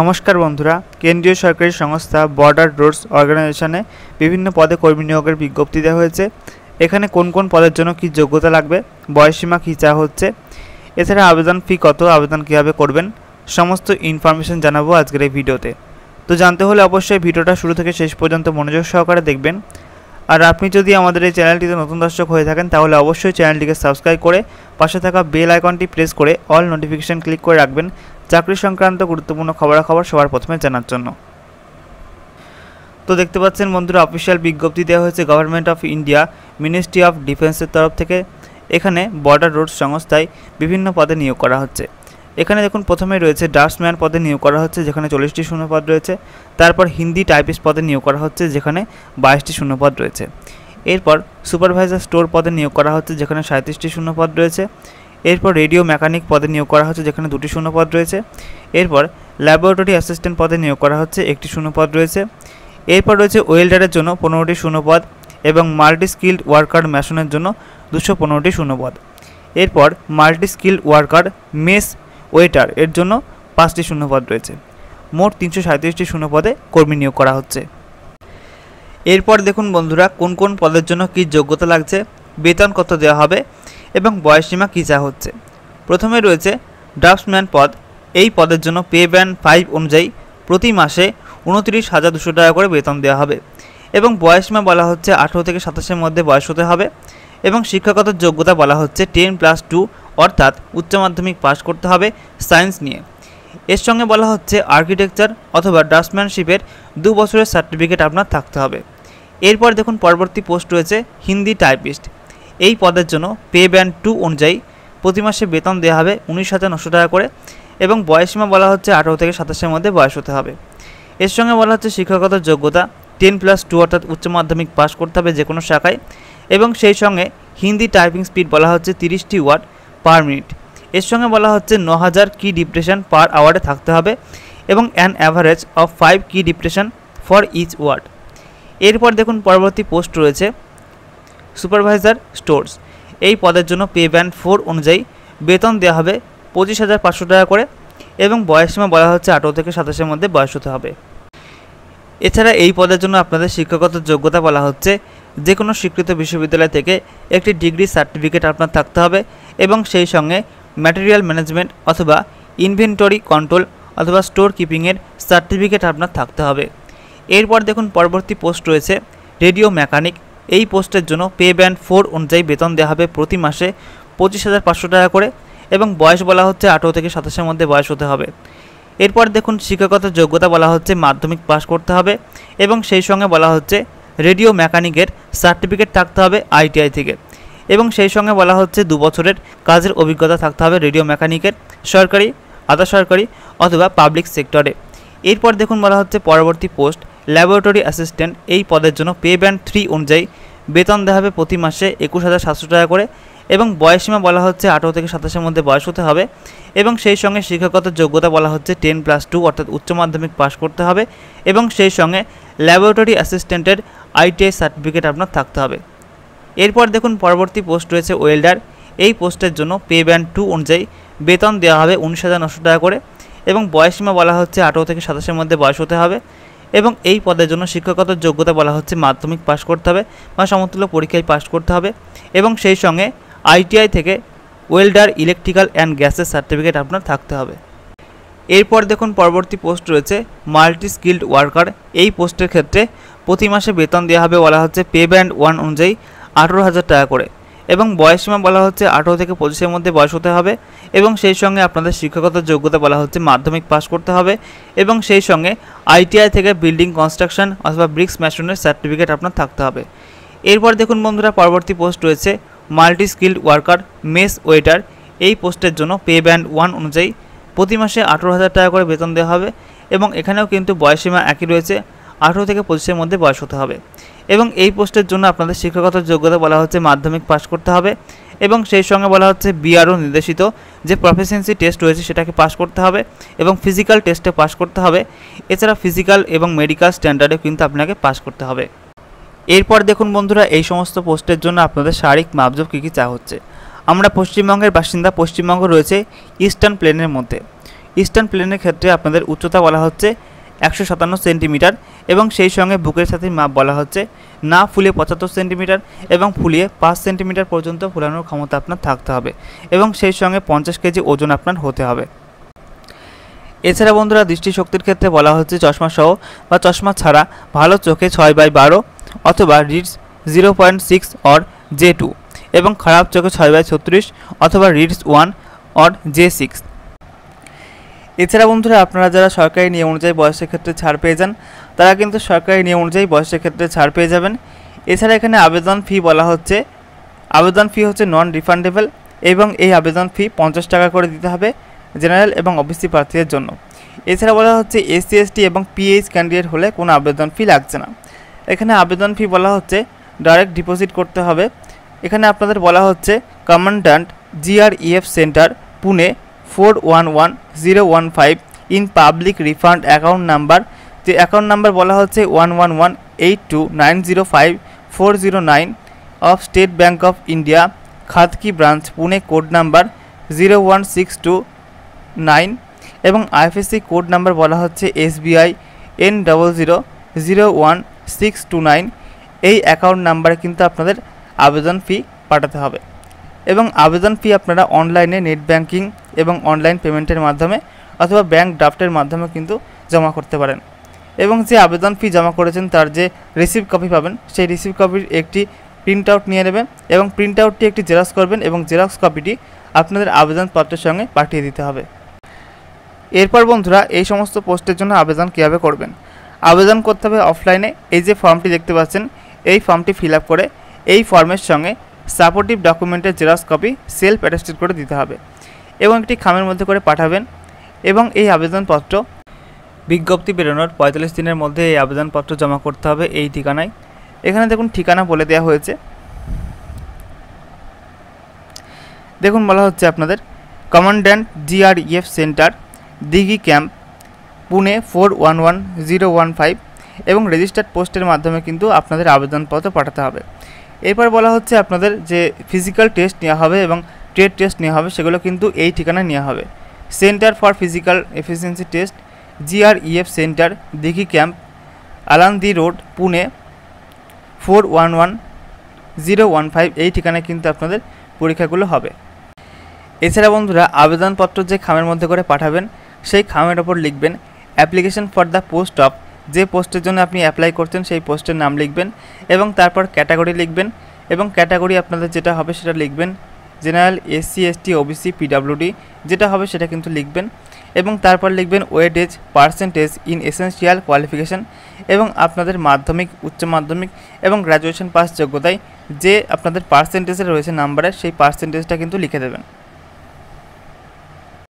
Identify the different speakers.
Speaker 1: নমস্কার বন্ধুরা কেন্দ্রীয় সরকারি সংস্থা বর্ডার রোডস অর্গানাইজেশনে বিভিন্ন পদে কর্মী নিয়োগের বিজ্ঞপ্তি দেওয়া হয়েছে এখানে কোন কোন পদের জন্য কি যোগ্যতা লাগবে বয়সীমা কী চা হচ্ছে এছাড়া আবেদন ফি কত আবেদন কীভাবে করবেন সমস্ত ইনফরমেশন জানাবো আজকের এই ভিডিওতে তো জানতে হলে অবশ্যই ভিডিওটা শুরু থেকে শেষ পর্যন্ত মনোযোগ সহকারে দেখবেন আর আপনি যদি আমাদের এই চ্যানেলটিতে নতুন দর্শক হয়ে থাকেন তাহলে অবশ্যই চ্যানেলটিকে সাবস্ক্রাইব করে পাশে থাকা বেল আইকনটি প্রেস করে অল নোটিফিকেশান ক্লিক করে রাখবেন চাকরি সংক্রান্ত গুরুত্বপূর্ণ খবরাখবর সবার প্রথমে জানার জন্য তো দেখতে পাচ্ছেন বন্ধুরা অফিসিয়াল বিজ্ঞপ্তি দেওয়া হয়েছে government of India ministry of ডিফেন্সের তরফ থেকে এখানে বর্ডার রোড সংস্থায় বিভিন্ন পদে নিয়োগ করা হচ্ছে এখানে দেখুন প্রথমে রয়েছে ডাস্টম্যান পদে নিয়োগ করা হচ্ছে যেখানে চল্লিশটি শূন্যপদ রয়েছে তারপর হিন্দি টাইপিস্ট পদে নিয়োগ করা হচ্ছে যেখানে বাইশটি শূন্যপদ রয়েছে এরপর সুপারভাইজার স্টোর পদে নিয়োগ করা হচ্ছে যেখানে সাঁত্রিশটি শূন্যপদ রয়েছে এরপর রেডিও মেকানিক পদে নিয়োগ করা হচ্ছে যেখানে দুটি শূন্য পদ রয়েছে এরপর ল্যাবরেটরি অ্যাসিস্ট্যান্ট পদে নিয়োগ করা হচ্ছে একটি শূন্য পদ রয়েছে এরপর রয়েছে ওয়েল্ডারের জন্য পনেরোটি শূন্য পদ এবং মাল্টি স্কিল্ড ওয়ার্কার মেশনের জন্য দুশো পনেরোটি শূন্য পদ এরপর multi skilled worker mess waiter এর জন্য পাঁচটি শূন্য পদ রয়েছে মোট তিনশো সাঁত্রিশটি শূন্য পদে কর্মী নিয়োগ করা হচ্ছে এরপর দেখুন বন্ধুরা কোন কোন পদের জন্য কি যোগ্যতা লাগছে বেতন কত দেওয়া হবে এবং বয়সসীমা কী যা হচ্ছে প্রথমে রয়েছে ড্রাফটসম্যান পদ এই পদের জন্য পে ব্যান্ড ফাইভ অনুযায়ী প্রতি মাসে উনত্রিশ হাজার দুশো টাকা করে বেতন দেওয়া হবে এবং বয়সীমা বলা হচ্ছে আঠেরো থেকে সাতাশের মধ্যে বয়স হতে হবে এবং শিক্ষাগত যোগ্যতা বলা হচ্ছে টেন প্লাস টু অর্থাৎ উচ্চ মাধ্যমিক পাস করতে হবে সায়েন্স নিয়ে এর সঙ্গে বলা হচ্ছে আর্কিটেকচার অথবা ড্রাফটসম্যানশিপের দু বছরের সার্টিফিকেট আপনার থাকতে হবে এরপর দেখুন পরবর্তী পোস্ট রয়েছে হিন্দি টাইপিস্ট এই পদের জন্য পে ব্যান্ড টু অনুযায়ী প্রতি মাসে বেতন দেওয়া হবে উনিশ হাজার নশো টাকা করে এবং বয়সীমা বলা হচ্ছে আঠারো থেকে সাতাশের মধ্যে বয়স হতে হবে এর সঙ্গে বলা হচ্ছে শিক্ষকতার যোগ্যতা টেন প্লাস টু অর্থাৎ উচ্চ মাধ্যমিক পাশ করতে হবে যে কোনো শাখায় এবং সেই সঙ্গে হিন্দি টাইপিং স্পিড বলা হচ্ছে তিরিশটি ওয়ার্ড পার মিনিট এর সঙ্গে বলা হচ্ছে ন হাজার কি ডিপ্রেশন পার আওয়ারে থাকতে হবে এবং an average of five key depression for each word এরপর দেখুন পরবর্তী পোস্ট রয়েছে সুপারভাইজার স্টোর্স এই পদের জন্য পে ব্যান্ড ফোর অনুযায়ী বেতন দেওয়া হবে পঁচিশ হাজার পাঁচশো টাকা করে এবং বয়সসীমা বলা হচ্ছে আঠেরো থেকে সাতাশের মধ্যে বয়স হতে হবে এছাড়া এই পদের জন্য আপনাদের শিক্ষাগত যোগ্যতা বলা হচ্ছে যে কোনো স্বীকৃত বিশ্ববিদ্যালয় থেকে একটি ডিগ্রি সার্টিফিকেট আপনার থাকতে হবে এবং সেই সঙ্গে ম্যাটেরিয়াল ম্যানেজমেন্ট অথবা ইনভেন্টরি কন্ট্রোল অথবা স্টোর কিপিংয়ের সার্টিফিকেট আপনার থাকতে হবে এরপর দেখুন পরবর্তী পোস্ট রয়েছে রেডিও মেকানিক এই পোস্টের জন্য পে ব্যান্ড ফোর অনুযায়ী বেতন দেওয়া হবে প্রতি মাসে পঁচিশ হাজার পাঁচশো টাকা করে এবং বয়স বলা হচ্ছে আঠেরো থেকে সাতাশের মধ্যে বয়স হতে হবে এরপর দেখুন শিক্ষাগত যোগ্যতা বলা হচ্ছে মাধ্যমিক পাশ করতে হবে এবং সেই সঙ্গে বলা হচ্ছে রেডিও মেকানিকের সার্টিফিকেট থাকতে হবে আইটিআই থেকে এবং সেই সঙ্গে বলা হচ্ছে দু বছরের কাজের অভিজ্ঞতা থাকতে হবে রেডিও মেকানিকের সরকারি আধা সরকারি অথবা পাবলিক সেক্টরে এরপর দেখুন বলা হচ্ছে পরবর্তী পোস্ট ল্যাবরেটরি অ্যাসিস্ট্যান্ট এই পদের জন্য পে ব্যান্ড থ্রি অনুযায়ী বেতন দেওয়া হবে প্রতি মাসে একুশ হাজার সাতশো টাকা করে এবং বয়সসীমা বলা হচ্ছে আঠারো থেকে সাতাশের মধ্যে বয়স হতে হবে এবং সেই সঙ্গে শিক্ষাগত যোগ্যতা বলা হচ্ছে টেন প্লাস টু অর্থাৎ উচ্চ মাধ্যমিক পাশ করতে হবে এবং সেই সঙ্গে ল্যাবরেটরি অ্যাসিস্ট্যান্টের আইটিআই সার্টিফিকেট আপনার থাকতে হবে এরপর দেখুন পরবর্তী পোস্ট রয়েছে ওয়েল্ডার এই পোস্টের জন্য পে ব্যান্ড টু অনুযায়ী বেতন দেওয়া হবে উনিশ হাজার নশো টাকা করে এবং বয়সীমা বলা হচ্ছে আঠারো থেকে সাতাশের মধ্যে বয়স হতে হবে এবং এই পদের জন্য শিক্ষাগত যোগ্যতা বলা হচ্ছে মাধ্যমিক পাশ করতে হবে বা সমতুল্য পরীক্ষায় পাশ করতে হবে এবং সেই সঙ্গে আইটিআই থেকে ওয়েল্ডার ইলেকট্রিক্যাল অ্যান্ড গ্যাসের সার্টিফিকেট আপনার থাকতে হবে এরপর দেখুন পরবর্তী পোস্ট রয়েছে মাল্টি স্কিল্ড ওয়ার্কার এই পোস্টের ক্ষেত্রে প্রতি মাসে বেতন দেওয়া হবে বলা হচ্ছে পে ব্যান্ড ওয়ান অনুযায়ী আঠেরো হাজার টাকা করে এবং বয়সসীমা বলা হচ্ছে আঠেরো থেকে পঁচিশের মধ্যে বয়স হতে হবে এবং সেই সঙ্গে আপনাদের শিক্ষাগত যোগ্যতা বলা হচ্ছে মাধ্যমিক পাস করতে হবে এবং সেই সঙ্গে আইটিআই থেকে বিল্ডিং কনস্ট্রাকশন অথবা ব্রিক্স ম্যাশনের সার্টিফিকেট আপনার থাকতে হবে এরপর দেখুন বন্ধুরা পরবর্তী পোস্ট রয়েছে multi skilled worker mess waiter এই পোস্টের জন্য পে ব্যান্ড ওয়ান অনুযায়ী প্রতি মাসে আঠেরো হাজার টাকা করে বেতন দেওয়া হবে এবং এখানেও কিন্তু বয়সসীমা একই রয়েছে আঠেরো থেকে পঁচিশের মধ্যে বয়স হতে হবে এবং এই পোস্টের জন্য আপনাদের শিক্ষাগত যোগ্যতা বলা হচ্ছে মাধ্যমিক পাশ করতে হবে এবং সেই সঙ্গে বলা হচ্ছে বিআরও নির্দেশিত যে প্রফেসেন্সি টেস্ট রয়েছে সেটাকে পাশ করতে হবে এবং ফিজিক্যাল টেস্টে পাশ করতে হবে এছাড়া ফিজিক্যাল এবং মেডিকেল স্ট্যান্ডার্ডে কিন্তু আপনাকে পাশ করতে হবে এরপর দেখুন বন্ধুরা এই সমস্ত পোস্টের জন্য আপনাদের শারীরিক মাপজব কী কী চা হচ্ছে আমরা পশ্চিমবঙ্গের বাসিন্দা পশ্চিমবঙ্গ রয়েছে ইস্টার্ন প্লেনের মধ্যে ইস্টার্ন প্লেনের ক্ষেত্রে আপনাদের উচ্চতা বলা হচ্ছে একশো সাতান্ন সেন্টিমিটার এবং সেই সঙ্গে বুকের সাথে মাপ বলা হচ্ছে না ফুলিয়ে পঁচাত্তর সেন্টিমিটার এবং ফুলিয়ে পাঁচ সেন্টিমিটার পর্যন্ত ফুলানোর ক্ষমতা আপনার থাকতে হবে এবং সেই সঙ্গে পঞ্চাশ কেজি ওজন আপনার হতে হবে এছাড়া বন্ধুরা দৃষ্টিশক্তির ক্ষেত্রে বলা হচ্ছে চশমা সহ বা চশমা ছাড়া ভালো চোখে ছয় বাই বারো অথবা reads zero point six or J two এবং খারাপ চোখে ছয় বাই ছত্রিশ অথবা reads one or J six এছাড়া বন্ধুরা আপনারা যারা সরকারি নিয়ম অনুযায়ী বয়সের ক্ষেত্রে ছাড় পেয়ে যান তারা কিন্তু সরকারি নিয়ম অনুযায়ী বয়সের ক্ষেত্রে ছাড় পেয়ে যাবেন এছাড়া এখানে আবেদন ফি বলা হচ্ছে আবেদন ফি হচ্ছে নন রিফান্ডেবল এবং এই আবেদন ফি পঞ্চাশ টাকা করে দিতে হবে জেনারেল এবং ওবিসি প্রার্থীদের জন্য এছাড়া বলা হচ্ছে এসসি এসটি এবং পিএইচ ক্যান্ডিডেট হলে কোনো আবেদন ফি লাগছে না এখানে আবেদন ফি বলা হচ্ছে ডাইরেক্ট ডিপোজিট করতে হবে এখানে আপনাদের বলা হচ্ছে commandant GREF centre Pune four one one zero one five in public refund account number তো অ্যাকাউন্ট নাম্বার বলা হচ্ছে one one one eight two nine zero five four zero nine of state bank of India Khadki branch Pune code number zero one six two nine এবং IFSC code number বলা হচ্ছে SBI N double zero zero one six two nine এই account নাম্বারে কিন্তু আপনাদের আবেদন ফি পাঠাতে হবে এবং আবেদন ফি আপনারা অনলাইনে নেট ব্যাংকিং এবং অনলাইন পেমেন্টের মাধ্যমে অথবা ব্যাঙ্ক ড্রাফটের মাধ্যমে কিন্তু জমা করতে পারেন এবং যে আবেদন ফি জমা করেছেন তার যে রিসিভ কপি পাবেন সেই রিসিভ কপির একটি প্রিন্ট আউট নিয়ে নেবেন এবং প্রিন্ট আউটটি একটি জেরক্স করবেন এবং জেরক্স কপিটি আপনাদের আবেদনপত্রের সঙ্গে পাঠিয়ে দিতে হবে এরপর বন্ধুরা এই সমস্ত পোস্টের জন্য আবেদন কীভাবে করবেন আবেদন করতে হবে অফলাইনে এই যে ফর্মটি দেখতে পাচ্ছেন এই ফর্মটি ফিল করে এই ফর্মের সঙ্গে সাপোর্টিভ ডকুমেন্টের জেরক্স কপি সেলফ অ্যাটাস্টেড করে দিতে হবে এবং একটি খামের মধ্যে করে পাঠাবেন এবং এই আবেদনপত্র বিজ্ঞপ্তি বেরোনোর পঁয়তাল্লিশ দিনের মধ্যে এই আবেদনপত্র জমা করতে হবে এই ঠিকানায় এখানে দেখুন ঠিকানা বলে দেওয়া হয়েছে দেখুন বলা হচ্ছে আপনাদের commandant GREF centre Dighi camp Pune four one one zero one five এবং রেজিস্টার্ড পোস্টের মাধ্যমে কিন্তু আপনাদের আবেদনপত্র পাঠাতে হবে এরপর বলা হচ্ছে আপনাদের যে ফিজিক্যাল টেস্ট নেওয়া হবে এবং ট্রেড টেস্ট নেওয়া হবে সেগুলো কিন্তু এই ঠিকানায় নেওয়া হবে centre for physical efficiency test GREF centre Dighi camp Alandi road Pune four one one zero one five এই ঠিকানায় কিন্তু আপনাদের পরীক্ষাগুলো হবে এছাড়া বন্ধুরা আবেদনপত্র যে খামের মধ্যে করে পাঠাবেন সেই খামের ওপর লিখবেন application for the post of যে পোস্টের জন্য আপনি অ্যাপ্লাই করছেন সেই পোস্টের নাম লিখবেন এবং তারপর ক্যাটাগরি লিখবেন এবং ক্যাটাগরি আপনাদের যেটা হবে সেটা লিখবেন general SC ST OBC PWD যেটা হবে সেটা কিন্তু লিখবেন এবং তারপর লিখবেন weightage percentage in essential qualification এবং আপনাদের মাধ্যমিক উচ্চ মাধ্যমিক এবং গ্র্যাজুয়েশন পাস যোগ্যতায় যে আপনাদের পার্সেন্টেজে রয়েছে নাম্বারে সেই পার্সেন্টেজটা কিন্তু লিখে দেবেন